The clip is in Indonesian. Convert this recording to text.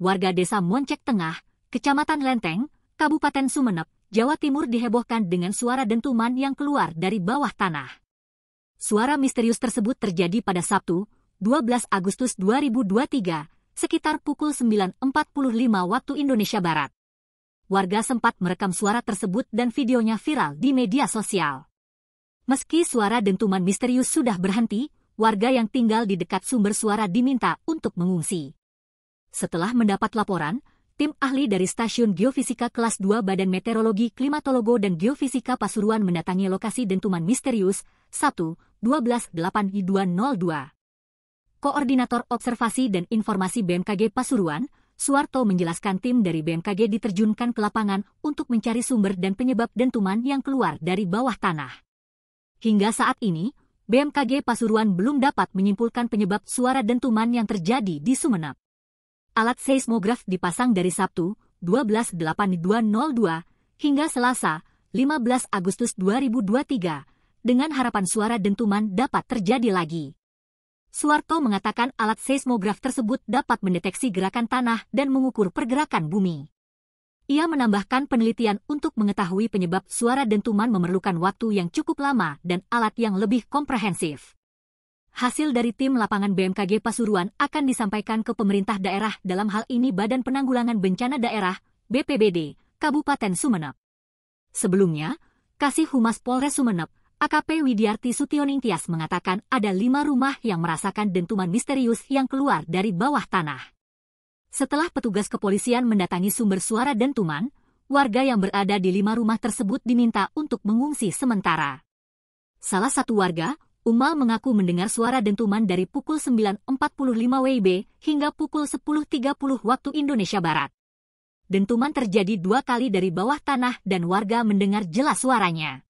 warga desa Moncek Tengah, Kecamatan Lenteng, Kabupaten Sumeneb, Jawa Timur dihebohkan dengan suara dentuman yang keluar dari bawah tanah. Suara misterius tersebut terjadi pada Sabtu, 12 Agustus 2023, sekitar pukul 9.45 waktu Indonesia Barat. Warga sempat merekam suara tersebut dan videonya viral di media sosial. Meski suara dentuman misterius sudah berhenti, warga yang tinggal di dekat sumber suara diminta untuk mengungsi. Setelah mendapat laporan, tim ahli dari Stasiun Geofisika Kelas 2 Badan Meteorologi, Klimatologo dan Geofisika Pasuruan mendatangi lokasi dentuman misterius 1 12 8202. Koordinator Observasi dan Informasi BMKG Pasuruan, Suarto menjelaskan tim dari BMKG diterjunkan ke lapangan untuk mencari sumber dan penyebab dentuman yang keluar dari bawah tanah. Hingga saat ini, BMKG Pasuruan belum dapat menyimpulkan penyebab suara dentuman yang terjadi di Sumenep. Alat seismograf dipasang dari Sabtu, 12.8202, hingga Selasa, 15 Agustus 2023, dengan harapan suara dentuman dapat terjadi lagi. Suwarto mengatakan alat seismograf tersebut dapat mendeteksi gerakan tanah dan mengukur pergerakan bumi. Ia menambahkan penelitian untuk mengetahui penyebab suara dentuman memerlukan waktu yang cukup lama dan alat yang lebih komprehensif. Hasil dari tim lapangan BMKG Pasuruan akan disampaikan ke pemerintah daerah dalam hal ini Badan Penanggulangan Bencana Daerah, BPBD, Kabupaten Sumeneb. Sebelumnya, Kasih Humas Polres Sumeneb, AKP Widiarti Sutioningtyas mengatakan ada lima rumah yang merasakan dentuman misterius yang keluar dari bawah tanah. Setelah petugas kepolisian mendatangi sumber suara dentuman, warga yang berada di lima rumah tersebut diminta untuk mengungsi sementara. Salah satu warga, Umal mengaku mendengar suara dentuman dari pukul 9.45 WIB hingga pukul 10.30 waktu Indonesia Barat. Dentuman terjadi dua kali dari bawah tanah dan warga mendengar jelas suaranya.